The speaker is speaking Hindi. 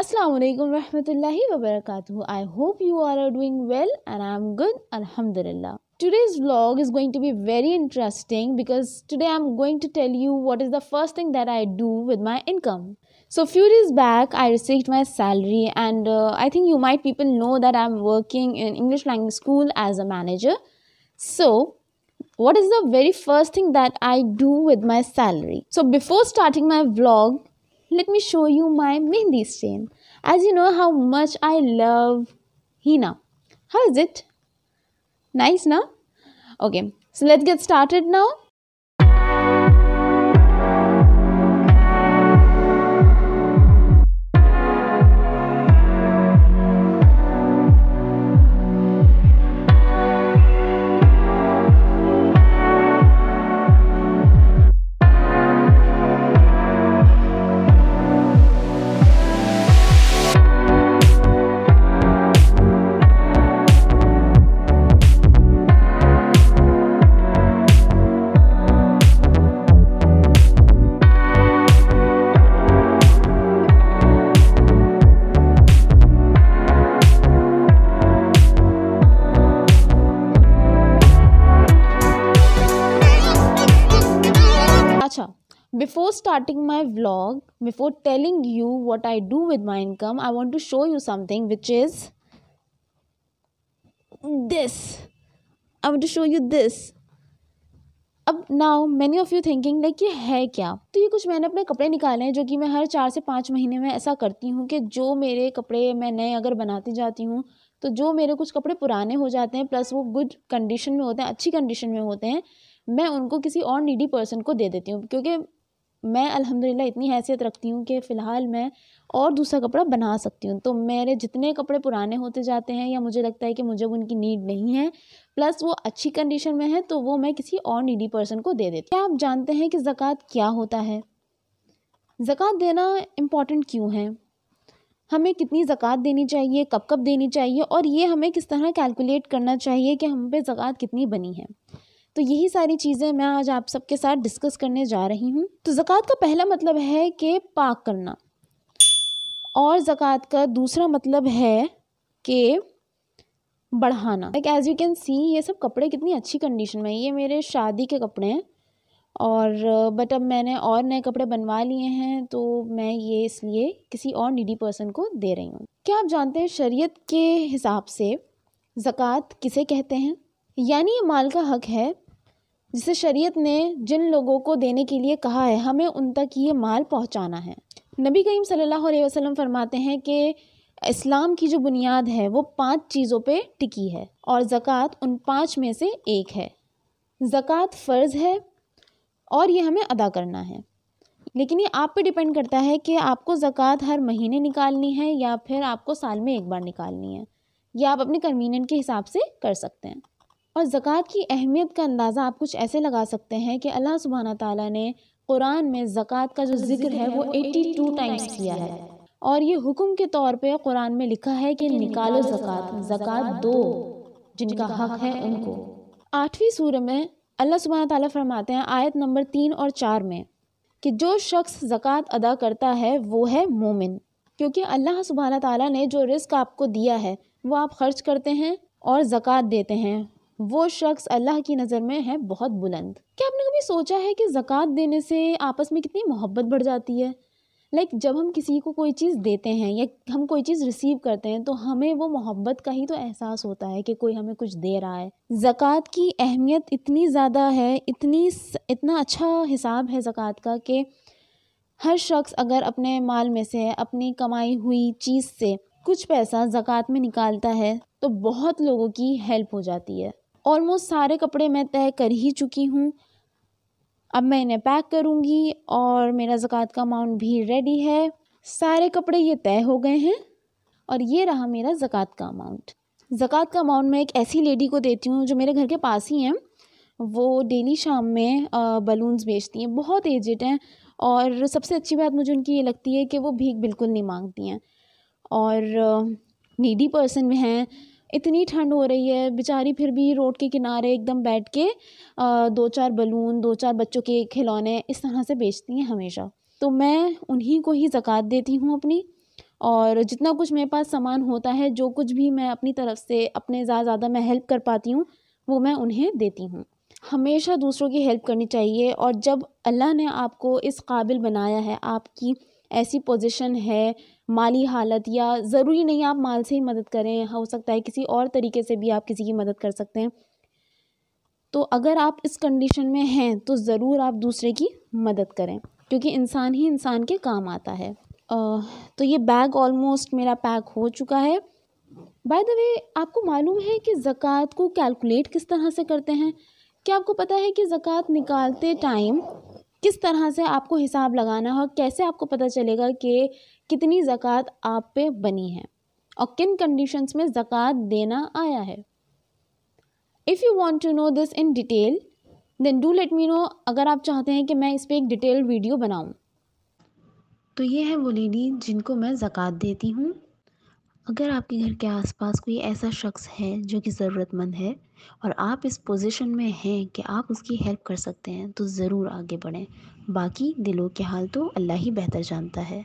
Assalamu alaikum warahmatullahi wabarakatuh. I hope you all are doing well and I am good. Alhamdulillah. Today's vlog is going to be very interesting because today I'm going to tell you what is the first thing that I do with my income. So few days back I received my salary and uh, I think you might people know that I'm working in English language school as a manager. So what is the very first thing that I do with my salary? So before starting my vlog, let me show you my mehndi stain as you know how much i love henna how is it nice now okay so let's get started now starting my vlog, before telling you what I do with my income, I want to show you something which is this. I want to show you this. अब now many of you thinking like ये है क्या तो ये कुछ मैंने अपने कपड़े निकाले हैं जो कि मैं हर चार से पाँच महीने में ऐसा करती हूँ कि जो मेरे कपड़े मैं नए अगर बनाती जाती हूँ तो जो मेरे कुछ कपड़े पुराने हो जाते हैं प्लस वो गुड कंडीशन में होते हैं अच्छी कंडीशन में होते हैं मैं उनको किसी और नीडी पर्सन को दे देती हूँ क्योंकि मैं अल्हम्दुलिल्लाह इतनी हैसियत रखती हूँ कि फ़िलहाल मैं और दूसरा कपड़ा बना सकती हूँ तो मेरे जितने कपड़े पुराने होते जाते हैं या मुझे लगता है कि मुझे उनकी नीड नहीं है प्लस वो अच्छी कंडीशन में है तो वो मैं किसी और नीडी पर्सन को दे देती हूँ क्या आप जानते हैं कि ज़क़़त क्या होता है ज़क़़त देना इम्पॉर्टेंट क्यों है हमें कितनी ज़क़़त देनी चाहिए कब कब देनी चाहिए और ये हमें किस तरह कैलकुलेट करना चाहिए कि हम पे ज़क़़त कितनी बनी है तो यही सारी चीज़ें मैं आज आप सबके साथ डिस्कस करने जा रही हूँ तो ज़क़़त का पहला मतलब है कि पाक करना और ज़क़़त का दूसरा मतलब है कि बढ़ाना like as you can see ये सब कपड़े कितनी अच्छी कंडीशन में ये मेरे शादी के कपड़े हैं और बट अब मैंने और नए कपड़े बनवा लिए हैं तो मैं ये इसलिए किसी और निडी पर्सन को दे रही हूँ क्या आप जानते हैं शरीयत के हिसाब से ज़क़़त किसे कहते हैं यानी ये माल का हक है जिसे शरीयत ने जिन लोगों को देने के लिए कहा है हमें उन तक ये माल पहुंचाना है नबी करीम सल्लल्लाहु अलैहि वसल्लम फरमाते हैं कि इस्लाम की जो बुनियाद है वो पांच चीज़ों पे टिकी है और ज़क़़त उन पांच में से एक है ज़क़़त फ़र्ज़ है और ये हमें अदा करना है लेकिन ये आप पे डिपेंड करता है कि आपको ज़क़़त हर महीने निकालनी है या फिर आपको साल में एक बार निकालनी है या आप अपने कन्वीनियंट के हिसाब से कर सकते हैं और ज़क़़त की अहमियत का अंदाज़ा आप कुछ ऐसे लगा सकते हैं कि अल्लाह सुबहाना ताला ने कुरान में ज़क़़त का जो जिक्र है वो टू टाइम्स किया है और ये हुक्म के तौर पर कुरान में लिखा है कि निकालो ज़क़़त ज़क़़त दो जिनका हक है उनको आठवीं सूर में अल्लाह सुबहाना ताला फरमाते हैं आयत नंबर तीन और चार में कि जो शख्स ज़क़़त अदा करता है वो है मोमिन क्योंकि अल्लाह सुबहाना ताला ने जो रिस्क आपको दिया है वो आप खर्च करते हैं और ज़क़़त देते हैं वो शख्स अल्लाह की नज़र में है बहुत बुलंद क्या आपने कभी सोचा है कि ज़क़़त देने से आपस में कितनी मोहब्बत बढ़ जाती है लाइक like, जब हम किसी को कोई चीज़ देते हैं या हम कोई चीज़ रिसीव करते हैं तो हमें वो मोहब्बत का ही तो एहसास होता है कि कोई हमें कुछ दे रहा है ज़क़़त की अहमियत इतनी ज़्यादा है इतनी इतना अच्छा हिसाब है ज़क़़त का कि हर शख्स अगर अपने माल में से अपनी कमाई हुई चीज़ से कुछ पैसा ज़क़़त में निकालता है तो बहुत लोगों की हेल्प हो जाती है ऑलमोस्ट सारे कपड़े मैं तय कर ही चुकी हूँ अब मैं इन्हें पैक करूँगी और मेरा ज़क़़त का अमाउंट भी रेडी है सारे कपड़े ये तय हो गए हैं और ये रहा मेरा ज़क़़त का अमाउंट ज़क़़त का अमाउंट मैं एक ऐसी लेडी को देती हूँ जो मेरे घर के पास ही हैं वो डेली शाम में बलून्स बेचती हैं बहुत एजेड हैं और सबसे अच्छी बात मुझे उनकी ये लगती है कि वो भीख बिल्कुल नहीं मांगती हैं और नीडी पर्सन हैं इतनी ठंड हो रही है बेचारी फिर भी रोड के किनारे एकदम बैठ के दो चार बलून दो चार बच्चों के खिलौने इस तरह से बेचती हैं हमेशा तो मैं उन्हीं को ही ज़क़़त देती हूँ अपनी और जितना कुछ मेरे पास सामान होता है जो कुछ भी मैं अपनी तरफ से अपने ज़्यादा ज़्यादा मैं हेल्प कर पाती हूँ वो मैं उन्हें देती हूँ हमेशा दूसरों की हेल्प करनी चाहिए और जब अल्लाह ने आपको इस काबिल बनाया है आपकी ऐसी पोजीशन है माली हालत या ज़रूरी नहीं आप माल से ही मदद करें हो सकता है किसी और तरीके से भी आप किसी की मदद कर सकते हैं तो अगर आप इस कंडीशन में हैं तो ज़रूर आप दूसरे की मदद करें क्योंकि इंसान ही इंसान के काम आता है तो ये बैग ऑलमोस्ट मेरा पैक हो चुका है बाय द वे आपको मालूम है कि ज़क़़त को कैलकुलेट किस तरह से करते हैं क्या आपको पता है कि ज़क़़त निकालते टाइम किस तरह से आपको हिसाब लगाना है और कैसे आपको पता चलेगा कि कितनी ज़क़़त आप पे बनी है और किन कंडीशंस में ज़क़़त देना आया है if you want to know this in detail then do let me know अगर आप चाहते हैं कि मैं इस पर एक डिटेल वीडियो बनाऊँ तो ये है वो लेडी जिनको मैं ज़क़़त देती हूँ अगर आपके घर के आसपास कोई ऐसा शख्स है जो कि ज़रूरतमंद है और आप इस पोजीशन में हैं कि आप उसकी हेल्प कर सकते हैं तो ज़रूर आगे बढ़ें बाकी दिलों के हाल तो अल्लाह ही बेहतर जानता है